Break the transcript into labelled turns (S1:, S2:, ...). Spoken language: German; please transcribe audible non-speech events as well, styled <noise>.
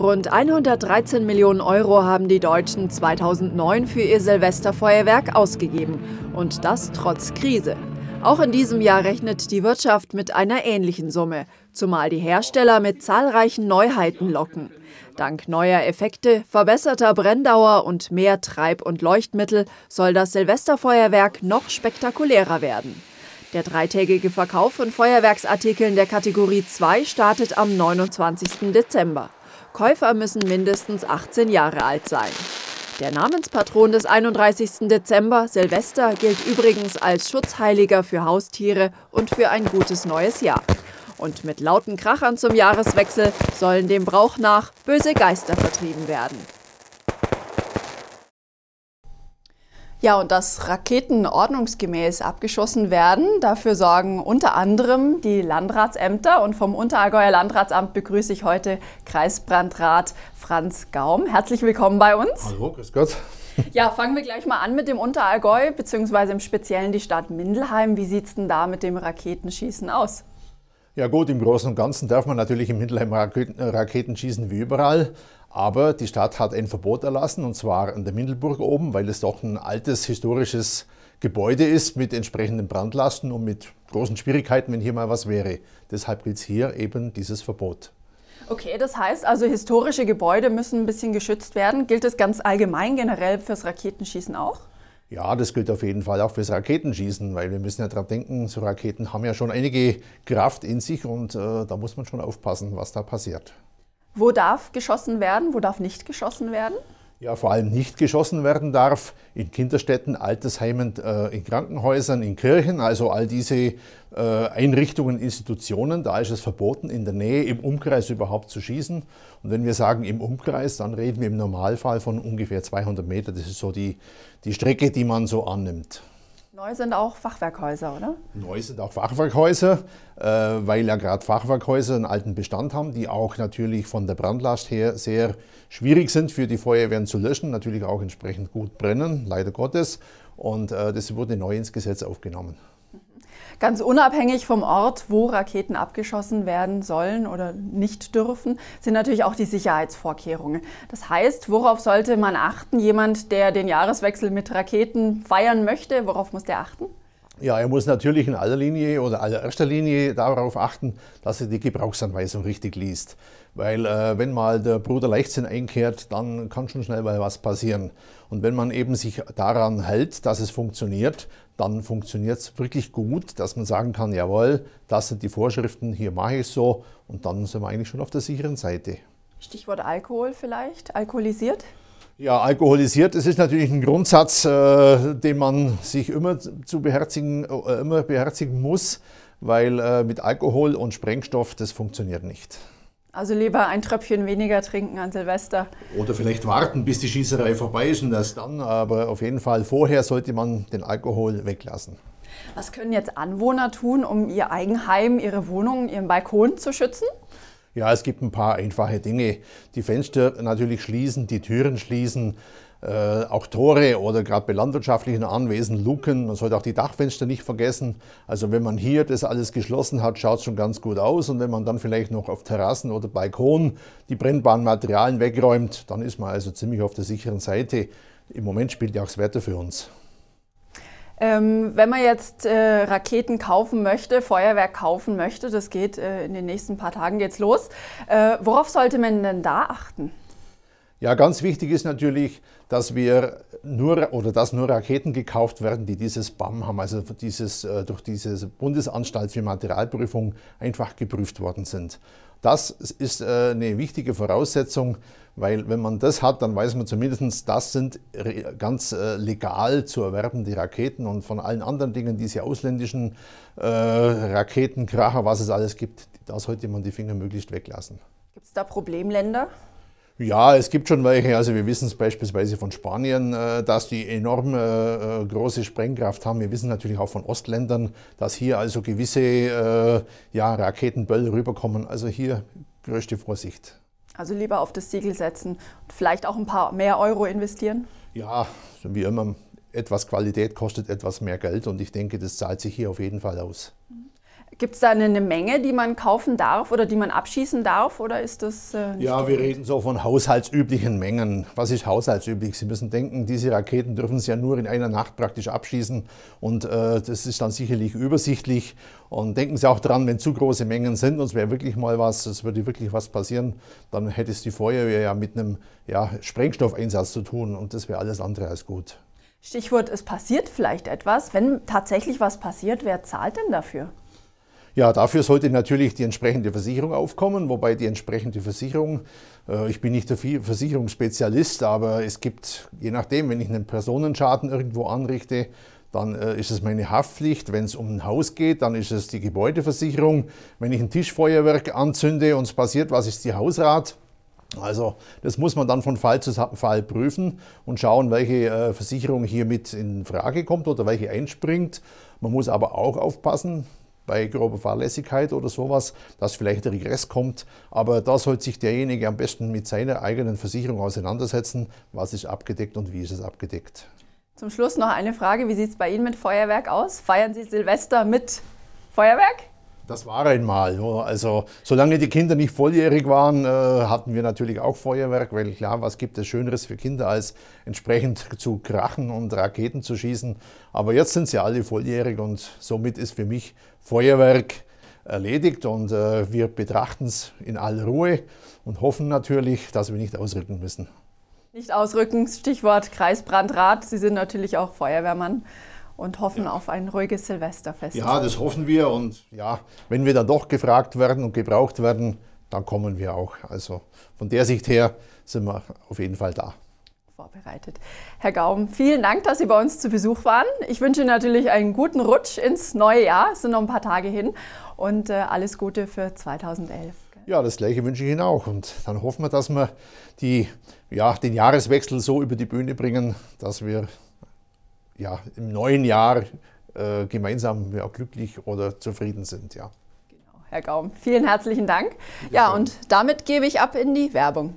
S1: Rund 113 Millionen Euro haben die Deutschen 2009 für ihr Silvesterfeuerwerk ausgegeben. Und das trotz Krise. Auch in diesem Jahr rechnet die Wirtschaft mit einer ähnlichen Summe, zumal die Hersteller mit zahlreichen Neuheiten locken. Dank neuer Effekte, verbesserter Brenndauer und mehr Treib- und Leuchtmittel soll das Silvesterfeuerwerk noch spektakulärer werden. Der dreitägige Verkauf von Feuerwerksartikeln der Kategorie 2 startet am 29. Dezember. Käufer müssen mindestens 18 Jahre alt sein. Der Namenspatron des 31. Dezember, Silvester, gilt übrigens als Schutzheiliger für Haustiere und für ein gutes neues Jahr. Und mit lauten Krachern zum Jahreswechsel sollen dem Brauch nach böse Geister vertrieben werden. Ja, und dass Raketen ordnungsgemäß abgeschossen werden, dafür sorgen unter anderem die Landratsämter. Und vom Unterallgäuer Landratsamt begrüße ich heute Kreisbrandrat Franz Gaum. Herzlich willkommen bei uns.
S2: Hallo, grüß Gott.
S1: Ja, fangen wir gleich mal an mit dem Unterallgäu, beziehungsweise im Speziellen die Stadt Mindelheim. Wie sieht es denn da mit dem
S2: Raketenschießen aus? Ja gut, im Großen und Ganzen darf man natürlich im Mindelheim Raketen, Raketen schießen wie überall, aber die Stadt hat ein Verbot erlassen, und zwar an der Mindelburg oben, weil es doch ein altes historisches Gebäude ist mit entsprechenden Brandlasten und mit großen Schwierigkeiten, wenn hier mal was wäre. Deshalb gilt es hier eben dieses Verbot.
S1: Okay, das heißt also, historische Gebäude müssen ein bisschen geschützt werden. Gilt das ganz allgemein generell fürs Raketenschießen
S2: auch? Ja, das gilt auf jeden Fall auch fürs Raketenschießen, weil wir müssen ja daran denken, so Raketen haben ja schon einige Kraft in sich und äh, da muss man schon aufpassen, was da passiert.
S1: Wo darf geschossen werden, wo darf nicht geschossen werden?
S2: Ja, vor allem nicht geschossen werden darf in Kinderstätten, Altersheimen, äh, in Krankenhäusern, in Kirchen, also all diese äh, Einrichtungen, Institutionen, da ist es verboten, in der Nähe, im Umkreis überhaupt zu schießen. Und wenn wir sagen im Umkreis, dann reden wir im Normalfall von ungefähr 200 Meter. Das ist so die, die Strecke, die man so annimmt.
S1: Neu sind auch Fachwerkhäuser, oder?
S2: Neu sind auch Fachwerkhäuser, äh, weil ja gerade Fachwerkhäuser einen alten Bestand haben, die auch natürlich von der Brandlast her sehr schwierig sind für die Feuerwehren zu löschen, natürlich auch entsprechend gut brennen, leider Gottes. Und äh, das wurde neu ins Gesetz aufgenommen.
S1: Ganz unabhängig vom Ort, wo Raketen abgeschossen werden sollen oder nicht dürfen, sind natürlich auch die Sicherheitsvorkehrungen. Das heißt, worauf sollte man achten? Jemand, der den Jahreswechsel mit Raketen feiern möchte, worauf muss der achten?
S2: Ja, er muss natürlich in aller Linie oder allererster Linie darauf achten, dass er die Gebrauchsanweisung richtig liest. Weil äh, wenn mal der Bruder Leichtsinn einkehrt, dann kann schon schnell mal was passieren. Und wenn man eben sich daran hält, dass es funktioniert, dann funktioniert es wirklich gut, dass man sagen kann, jawohl, das sind die Vorschriften, hier mache ich so und dann sind wir eigentlich schon auf der sicheren Seite.
S1: Stichwort Alkohol vielleicht, alkoholisiert?
S2: Ja, alkoholisiert, das ist natürlich ein Grundsatz, äh, den man sich immer zu beherzigen, äh, immer beherzigen muss, weil äh, mit Alkohol und Sprengstoff, das funktioniert nicht.
S1: Also lieber ein Tröpfchen weniger trinken an Silvester.
S2: Oder vielleicht warten, bis die Schießerei vorbei ist und erst dann, aber auf jeden Fall vorher sollte man den Alkohol weglassen.
S1: Was können jetzt Anwohner tun, um ihr Eigenheim, ihre Wohnung, ihren Balkon zu schützen?
S2: Ja, es gibt ein paar einfache Dinge. Die Fenster natürlich schließen, die Türen schließen, äh, auch Tore oder gerade bei landwirtschaftlichen Anwesen Luken. Man sollte auch die Dachfenster nicht vergessen. Also wenn man hier das alles geschlossen hat, schaut es schon ganz gut aus. Und wenn man dann vielleicht noch auf Terrassen oder Balkon die brennbaren Materialien wegräumt, dann ist man also ziemlich auf der sicheren Seite. Im Moment spielt ja auch das Wetter für uns.
S1: Ähm, wenn man jetzt äh, Raketen kaufen möchte, Feuerwerk kaufen möchte, das geht äh, in den nächsten paar Tagen geht's los. Äh, worauf sollte man denn da achten?
S2: Ja, ganz wichtig ist natürlich, dass wir nur oder dass nur Raketen gekauft werden, die dieses BAM haben, also dieses, äh, durch diese Bundesanstalt für Materialprüfung einfach geprüft worden sind. Das ist äh, eine wichtige Voraussetzung, weil wenn man das hat, dann weiß man zumindest, das sind ganz äh, legal zu erwerbende Raketen und von allen anderen Dingen, diese ausländischen äh, Raketenkracher, was es alles gibt, da sollte man die Finger möglichst weglassen.
S1: Gibt es da Problemländer?
S2: Ja, es gibt schon welche. Also wir wissen es beispielsweise von Spanien, äh, dass die enorm äh, äh, große Sprengkraft haben. Wir wissen natürlich auch von Ostländern, dass hier also gewisse ja, Raketenbölle rüberkommen. Also hier größte Vorsicht.
S1: Also lieber auf das Siegel setzen und vielleicht auch ein paar mehr Euro investieren?
S2: Ja, wie immer, etwas Qualität kostet etwas mehr Geld und ich denke, das zahlt sich hier auf jeden Fall aus. Mhm.
S1: Gibt es da eine, Menge, die man kaufen darf oder die man abschießen darf? Oder ist das. Äh, ja,
S2: wir reden so von haushaltsüblichen Mengen. Was ist haushaltsüblich? Sie müssen denken, diese Raketen dürfen Sie ja nur in einer Nacht praktisch abschießen. Und äh, das ist dann sicherlich übersichtlich. Und denken Sie auch daran, wenn zu große Mengen sind und es wäre wirklich mal was, es würde wirklich was passieren, dann hätte es die Feuerwehr ja mit einem ja, Sprengstoffeinsatz zu tun. Und das wäre alles andere als gut.
S1: Stichwort, es passiert vielleicht etwas. Wenn tatsächlich was passiert, wer zahlt denn dafür?
S2: Ja, dafür sollte natürlich die entsprechende Versicherung aufkommen, wobei die entsprechende Versicherung, äh, ich bin nicht der Versicherungsspezialist, aber es gibt, je nachdem, wenn ich einen Personenschaden irgendwo anrichte, dann äh, ist es meine Haftpflicht. Wenn es um ein Haus geht, dann ist es die Gebäudeversicherung. Wenn ich ein Tischfeuerwerk anzünde und es passiert was, ist die Hausrat. Also das muss man dann von Fall zu Fall prüfen und schauen, welche äh, Versicherung hier mit in Frage kommt oder welche einspringt. Man muss aber auch aufpassen, bei grober Fahrlässigkeit oder sowas, dass vielleicht der Regress kommt. Aber da sollte sich derjenige am besten mit seiner eigenen Versicherung auseinandersetzen. Was ist abgedeckt und wie ist es abgedeckt?
S1: Zum Schluss noch eine Frage. Wie sieht es bei Ihnen mit Feuerwerk aus? Feiern Sie Silvester mit Feuerwerk?
S2: Das war einmal. Also solange die Kinder nicht volljährig waren, äh, hatten wir natürlich auch Feuerwerk, weil klar, was gibt es Schöneres für Kinder, als entsprechend <laughs> zu krachen und Raketen zu schießen. Aber jetzt sind sie alle volljährig und somit ist für mich Feuerwerk erledigt und äh, wir betrachten es in aller Ruhe und hoffen natürlich, dass wir nicht ausrücken müssen.
S1: Nicht ausrücken, Stichwort Kreisbrandrat. Sie sind natürlich auch Feuerwehrmann und hoffen ja. auf ein ruhiges Silvesterfest. Ja, das hoffen
S2: wir und ja, wenn wir dann doch gefragt werden und gebraucht werden, dann kommen wir auch. Also von der Sicht her sind wir auf jeden Fall da.
S1: Vorbereitet. Herr Gaum, vielen Dank, dass Sie bei uns zu Besuch waren. Ich wünsche natürlich einen guten Rutsch ins neue Jahr. Es sind noch ein paar Tage hin und äh, alles Gute für 2011.
S2: Ja, das gleiche wünsche ich Ihnen auch. Und dann hoffen wir, dass wir die, ja, den Jahreswechsel so über die Bühne bringen, dass wir ja, im neuen Jahr äh, gemeinsam ja, glücklich oder zufrieden sind. Ja. Genau, Herr
S1: Gaum, vielen herzlichen Dank. Bitte ja, und damit gebe ich ab in die Werbung.